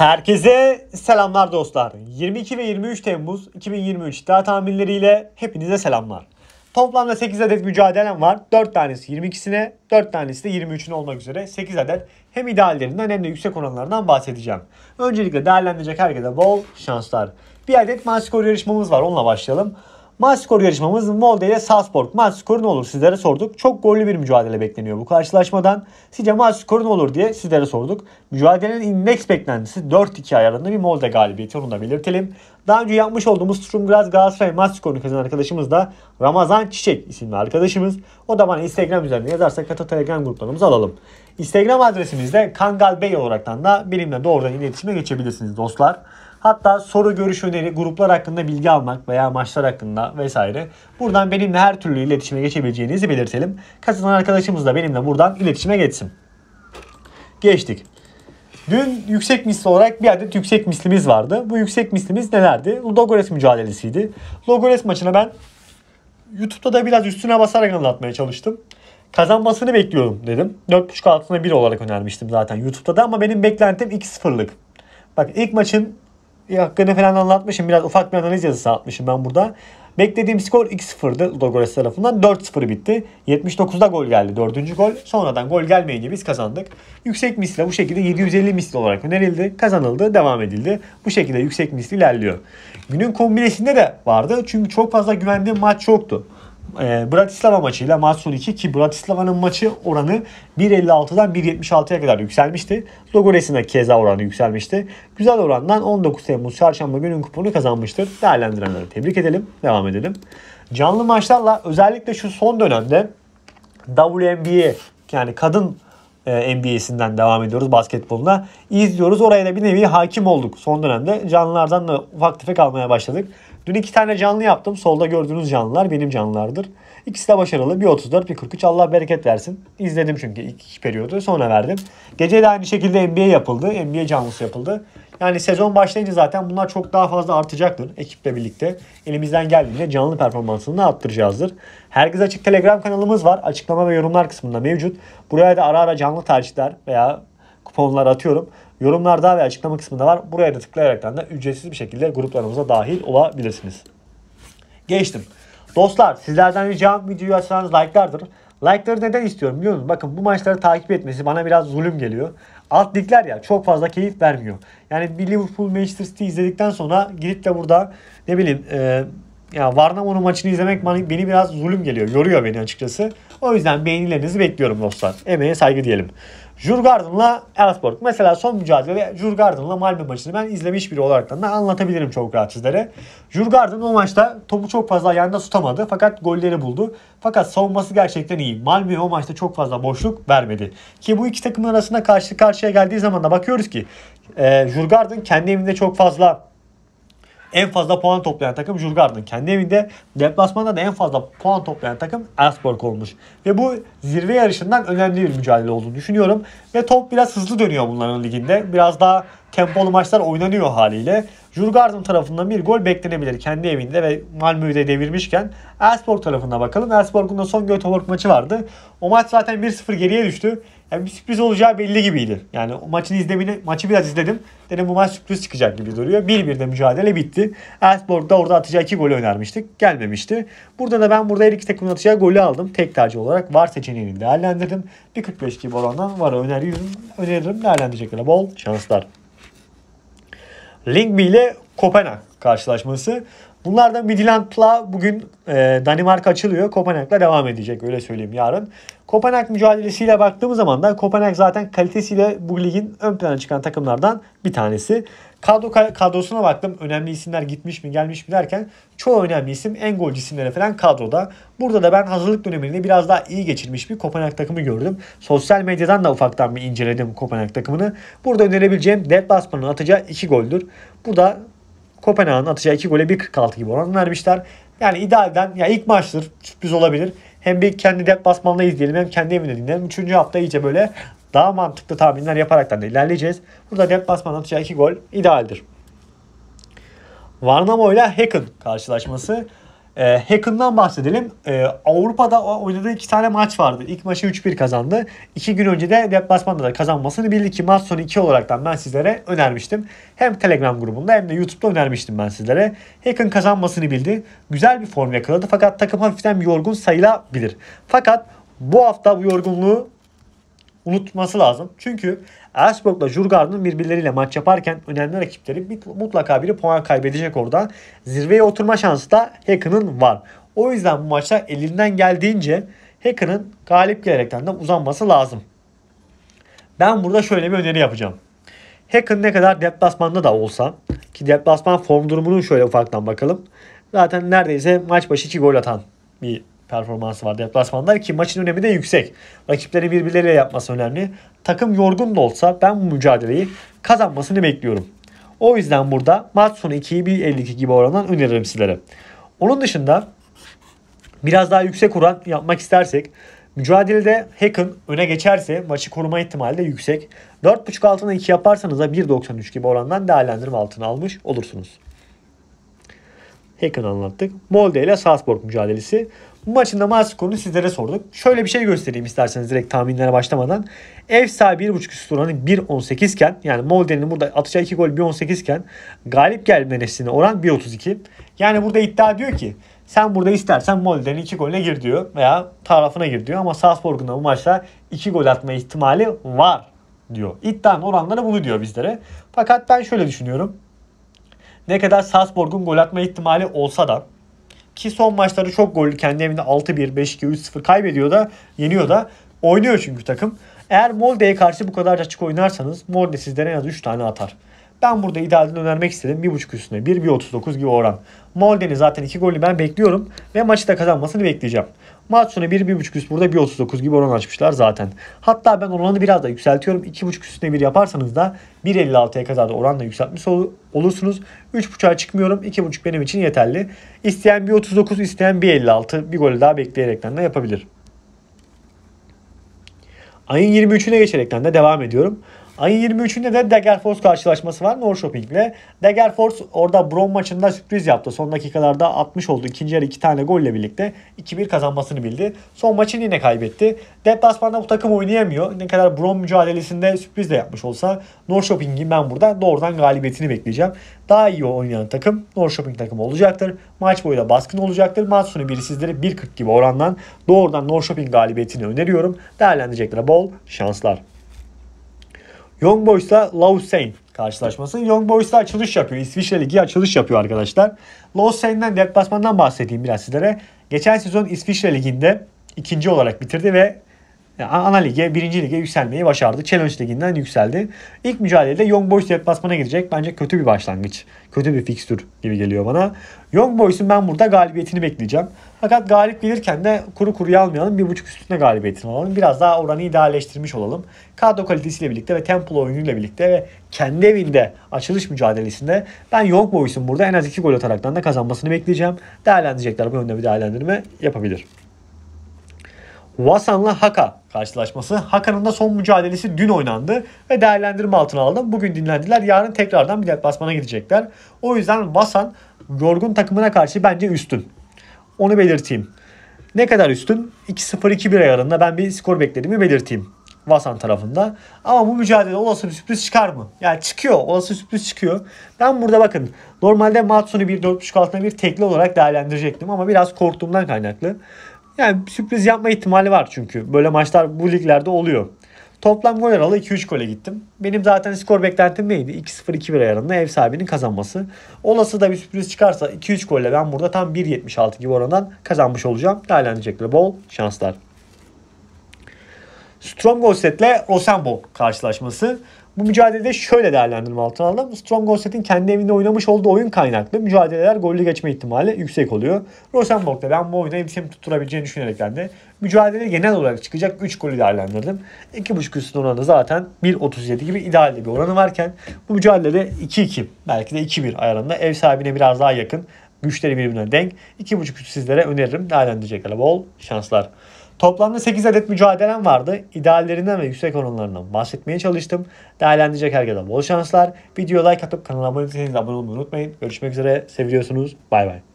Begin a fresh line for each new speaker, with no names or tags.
Herkese selamlar dostlar. 22 ve 23 Temmuz 2023 iddia tahminleriyle hepinize selamlar. Toplamda 8 adet mücadelem var. 4 tanesi 22'sine, 4 tanesi de 23'üne olmak üzere 8 adet hem ideallerinden hem de yüksek oranlarından bahsedeceğim. Öncelikle değerlendirecek herkese bol şanslar. Bir adet maç skor yarışmamız var onunla başlayalım. Maç skoru yarışmamız Molde ile Salzburg. Maç skoru ne olur sizlere sorduk. Çok gollü bir mücadele bekleniyor bu karşılaşmadan. Sizce maç skoru ne olur diye sizlere sorduk. Mücadelenin indeks beklentisi 4-2 ayarında bir Molde galibiyeti onu da belirtelim. Daha önce yapmış olduğumuz Sturmgraz Galatasaray maç skorunu kazanan arkadaşımız da Ramazan Çiçek isimli arkadaşımız. O da bana Instagram üzerinden yazarsa Kata Telegram gruplarımızı alalım. Instagram adresimizde Kangal Bey olaraktan da benimle doğrudan iletişime geçebilirsiniz dostlar. Hatta soru, görüş, öneri, gruplar hakkında bilgi almak veya maçlar hakkında vesaire. Buradan benimle her türlü iletişime geçebileceğinizi belirtelim. Katılan arkadaşımız da benimle buradan iletişime geçsin. Geçtik. Dün yüksek misli olarak bir adet yüksek mislimiz vardı. Bu yüksek mislimiz nelerdi? Logores mücadelesiydi. Logores maçına ben YouTube'da da biraz üstüne basarak anlatmaya çalıştım. Kazanmasını bekliyorum dedim. 4.5 altına 1 olarak önermiştim zaten YouTube'da da ama benim beklentim 2-0'lık. Bak ilk maçın hakkını falan anlatmışım. Biraz ufak bir analiz yazısı atmışım ben burada. Beklediğim skor 2-0'dı Ludogorets tarafından. 4-0 bitti. 79'da gol geldi 4. gol. Sonradan gol gelmeyince biz kazandık. Yüksek misle bu şekilde 750 misli olarak önerildi. Kazanıldı, devam edildi. Bu şekilde yüksek misli ilerliyor. Günün kombinesinde de vardı. Çünkü çok fazla güvendiğim maç yoktu. Ee, Bratislava maçıyla Matsun 2 ki Bratislava'nın maçı oranı 1.56'dan 1.76'ya kadar yükselmişti. Logores'in de keza oranı yükselmişti. Güzel orandan 19 Temmuz çarşamba günün kuponu kazanmıştır. Değerlendirenleri tebrik edelim. Devam edelim. Canlı maçlarla özellikle şu son dönemde WNBA yani kadın e, NBA'sinden devam ediyoruz basketboluna. İzliyoruz. Oraya da bir nevi hakim olduk. Son dönemde canlılardan da ufak tefek almaya başladık. Dün iki tane canlı yaptım. Solda gördüğünüz canlılar benim canlılardır. İkisi de başarılı. Bir 34, bir 43. Allah bereket versin. İzledim çünkü ilk iki periyodu. Sonra verdim. Gece de aynı şekilde NBA yapıldı. NBA canlısı yapıldı. Yani sezon başlayınca zaten bunlar çok daha fazla artacaktır ekiple birlikte. Elimizden geldiğince canlı performansını da arttıracağızdır. Herkes Açık Telegram kanalımız var. Açıklama ve yorumlar kısmında mevcut. Buraya da ara ara canlı tercihler veya kuponlar atıyorum. Yorumlarda ve açıklama kısmında var. Buraya da tıklayarak da ücretsiz bir şekilde gruplarımıza dahil olabilirsiniz. Geçtim. Dostlar sizlerden ricam videoyu açsanız like'lardır. Like'ları neden istiyorum biliyor musunuz? Bakın bu maçları takip etmesi bana biraz zulüm geliyor. Alt ligler ya çok fazla keyif vermiyor. Yani bir Liverpool Manchester City izledikten sonra gidip de burada ne bileyim e, ya Varnamo'nun maçını izlemek beni biraz zulüm geliyor. Yoruyor beni açıkçası. O yüzden beğenilerinizi bekliyorum dostlar. Emeğe saygı diyelim. Jurgarden'la Elfsborg. Mesela son mücadele ve Jurgarden'la Malmö maçını ben izlemiş biri olarak da anlatabilirim çok rahat sizlere. Jurgarden o maçta topu çok fazla ayağında tutamadı fakat golleri buldu. Fakat savunması gerçekten iyi. Malmö o maçta çok fazla boşluk vermedi. Ki bu iki takımın arasında karşı karşıya geldiği zaman da bakıyoruz ki e, Jurgarden kendi evinde çok fazla en fazla puan toplayan takım Jurgard'ın. Kendi evinde deplasmanda da en fazla puan toplayan takım Elfsborg olmuş. Ve bu zirve yarışından önemli bir mücadele olduğunu düşünüyorum. Ve top biraz hızlı dönüyor bunların liginde. Biraz daha tempolu maçlar oynanıyor haliyle. Jurgard'ın tarafından bir gol beklenebilir kendi evinde ve Malmö'yü de devirmişken. Elfsborg tarafına bakalım. Elfsborg'un da son Göteborg maçı vardı. O maç zaten 1-0 geriye düştü. Yani bir sürpriz olacağı belli gibiydi. Yani o maçın izlemini, maçı biraz izledim. Dedim bu maç sürpriz çıkacak gibi duruyor. 1-1'de mücadele bitti. Elfsborg da orada atacağı iki golü önermiştik. Gelmemişti. Burada da ben burada her iki takımın atacağı golü aldım. Tek tercih olarak var seçeneğini değerlendirdim. 1.45 gibi orandan var öneririm. Öneririm değerlendirecekler. Bol şanslar. Lingby ile Kopenhag karşılaşması. Bunlardan da Midland'la bugün e, Danimarka açılıyor. Kopenhag'la devam edecek öyle söyleyeyim yarın. Kopenhag mücadelesiyle baktığımız zaman da Kopenhag zaten kalitesiyle bu ligin ön plana çıkan takımlardan bir tanesi. Kadro kadrosuna baktım. Önemli isimler gitmiş mi gelmiş mi derken çoğu önemli isim en golcü isimlere falan kadroda. Burada da ben hazırlık döneminde biraz daha iyi geçirmiş bir Kopenhag takımı gördüm. Sosyal medyadan da ufaktan bir inceledim Kopenhag takımını. Burada önerebileceğim deplasmanın atacağı 2 goldür. Bu da Kopenhag'ın atacağı 2 gole 1.46 gibi oran vermişler. Yani idealden ya ilk maçtır sürpriz olabilir. Hem bir kendi dep basmanla izleyelim hem kendi evinde dinleyelim. Üçüncü hafta iyice böyle daha mantıklı tahminler yaparaktan da ilerleyeceğiz. Burada dep deplasman atacağı 2 gol idealdir. Varnamo ile Hacken karşılaşması. E, ee, Hakan'dan bahsedelim. E, Avrupa'da oynadığı iki tane maç vardı. İlk maçı 3-1 kazandı. İki gün önce de deplasmanda da kazanmasını 1-2 maç sonu 2 olaraktan ben sizlere önermiştim. Hem Telegram grubunda hem de YouTube'da önermiştim ben sizlere. Hakan kazanmasını bildi. Güzel bir form yakaladı fakat takım hafiften yorgun sayılabilir. Fakat bu hafta bu yorgunluğu unutması lazım. Çünkü Augsburg'la Jurgard'ın birbirleriyle maç yaparken önemli rakipleri mutlaka biri puan kaybedecek orada. Zirveye oturma şansı da Hakan'ın var. O yüzden bu maçta elinden geldiğince Hakan'ın galip gelerekten de uzanması lazım. Ben burada şöyle bir öneri yapacağım. Hakan ne kadar deplasmanda da olsa ki deplasman form durumunu şöyle ufaktan bakalım. Zaten neredeyse maç başı 2 gol atan bir performansı var deplasmanda ki maçın önemi de yüksek. Rakipleri birbirleriyle yapması önemli. Takım yorgun da olsa ben bu mücadeleyi kazanmasını bekliyorum. O yüzden burada maç sonu 2'yi 1.52 gibi orandan öneririm sizlere. Onun dışında biraz daha yüksek oran yapmak istersek mücadelede Hack'ın öne geçerse maçı koruma ihtimali de yüksek. 4.5 altına 2 yaparsanız da 1.93 gibi orandan değerlendirme altına almış olursunuz. Hack'ın anlattık. Molde ile Salzburg mücadelesi. Bu maçın da maç skorunu sizlere sorduk. Şöyle bir şey göstereyim isterseniz direkt tahminlere başlamadan. Ev sahibi 1.5 üstü oranı 1.18 iken yani Molden'in burada atacağı 2 gol 1.18 iken galip gelme nefsine oran 1.32. Yani burada iddia diyor ki sen burada istersen Molden'in 2 golüne gir diyor veya tarafına gir diyor ama Salzburg'un da bu maçta 2 gol atma ihtimali var diyor. İddianın oranları bunu diyor bizlere. Fakat ben şöyle düşünüyorum. Ne kadar Salzburg'un gol atma ihtimali olsa da ki son maçları çok gollü. Kendi evinde 6-1, 5-2, 3-0 kaybediyor da yeniyor da. Oynuyor çünkü takım. Eğer Molde'ye karşı bu kadar açık oynarsanız Molde sizden en az 3 tane atar. Ben burada idealden önermek istedim. 1.5 üstüne 1.39 gibi oran. Molden'in zaten 2 golü ben bekliyorum ve maçı da kazanmasını bekleyeceğim. Maç sonu 1-1.5 üst burada 1.39 gibi oran açmışlar zaten. Hatta ben oranı biraz da yükseltiyorum. 2.5 üstüne 1 yaparsanız da 1.56'ya kadar da oranla yükseltmiş ol olursunuz. 3.5'a çıkmıyorum. 2.5 benim için yeterli. İsteyen 1.39, isteyen 1.56. Bir golü daha bekleyerekten de yapabilir. Ayın 23'üne geçerekten de devam ediyorum. Ayın 23'ünde de Degerfors karşılaşması var North Norrköping'le. Degerfors orada Brom maçında sürpriz yaptı. Son dakikalarda 60 oldu. İkinci yarı 2 tane golle birlikte 2-1 kazanmasını bildi. Son maçı yine kaybetti. Deplasmanda bu takım oynayamıyor. Ne kadar Brom mücadelesinde sürpriz de yapmış olsa North Norrköping'in ben burada doğrudan galibiyetini bekleyeceğim. Daha iyi oynayan takım North Shopping takımı olacaktır. Maç boyu da baskın olacaktır. Maç sonu biri sizlere 1.40 gibi orandan doğrudan North Shopping galibiyetini öneriyorum. Değerlendireceklere bol şanslar. Young Boys'la Lausanne karşılaşması. Young Boys'la açılış yapıyor. İsviçre Ligi açılış yapıyor arkadaşlar. Lausanne'den deplasmandan bahsedeyim biraz sizlere. Geçen sezon İsviçre Ligi'nde ikinci olarak bitirdi ve yani e, ana lige, birinci lige yükselmeyi başardı. Challenge liginden yükseldi. İlk mücadelede Young Boys deplasmana gidecek. Bence kötü bir başlangıç. Kötü bir fikstür gibi geliyor bana. Young Boys'un ben burada galibiyetini bekleyeceğim. Fakat galip gelirken de kuru kuru almayalım. Bir buçuk üstüne galibiyetini alalım. Biraz daha oranı idealleştirmiş olalım. Kadro kalitesiyle birlikte ve tempo oyunuyla birlikte ve kendi evinde açılış mücadelesinde ben Young Boys'un burada en az iki gol ataraktan da kazanmasını bekleyeceğim. Değerlendirecekler bu yönde bir değerlendirme yapabilir. Vasan'la Haka karşılaşması. Hakan'ın da son mücadelesi dün oynandı ve değerlendirme altına aldım. Bugün dinlendiler. Yarın tekrardan bir basmana gidecekler. O yüzden Vasan yorgun takımına karşı bence üstün. Onu belirteyim. Ne kadar üstün? 2-0-2-1 ayarında ben bir skor beklediğimi belirteyim. Vasan tarafında. Ama bu mücadele olası bir sürpriz çıkar mı? Yani çıkıyor. Olası sürpriz çıkıyor. Ben burada bakın normalde Matsun'u 1.4.5 altına bir tekli olarak değerlendirecektim ama biraz korktuğumdan kaynaklı. Yani sürpriz yapma ihtimali var çünkü. Böyle maçlar bu liglerde oluyor. Toplam gol aralığı 2-3 gole gittim. Benim zaten skor beklentim neydi? 2-0-2-1 ayarında ev sahibinin kazanması. Olası da bir sürpriz çıkarsa 2-3 golle ben burada tam 1.76 gibi orandan kazanmış olacağım. Değerlendirecekleri bol şanslar. Stronghold setle Rosenborg karşılaşması. Bu mücadelede şöyle değerlendirme altına aldım. Strong setin kendi evinde oynamış olduğu oyun kaynaklı mücadeleler gollü geçme ihtimali yüksek oluyor. Rosenborg ben bu oyuna hepsini tutturabileceğini düşünerekten de mücadele genel olarak çıkacak 3 golü değerlendirdim. 2.5 üstün oranı zaten 1.37 gibi ideal bir oranı varken bu mücadelede 2-2 belki de 2-1 ayarında ev sahibine biraz daha yakın. Güçleri birbirine denk. 2.5 sizlere öneririm. Değerlendirecekler bol şanslar. Toplamda 8 adet mücadelem vardı. İdeallerinden ve yüksek oranlarından bahsetmeye çalıştım. Değerlendirecek herkese bol şanslar. Videoya like atıp kanala abone değilseniz abone olmayı unutmayın. Görüşmek üzere. Seviyorsunuz. Bay bay.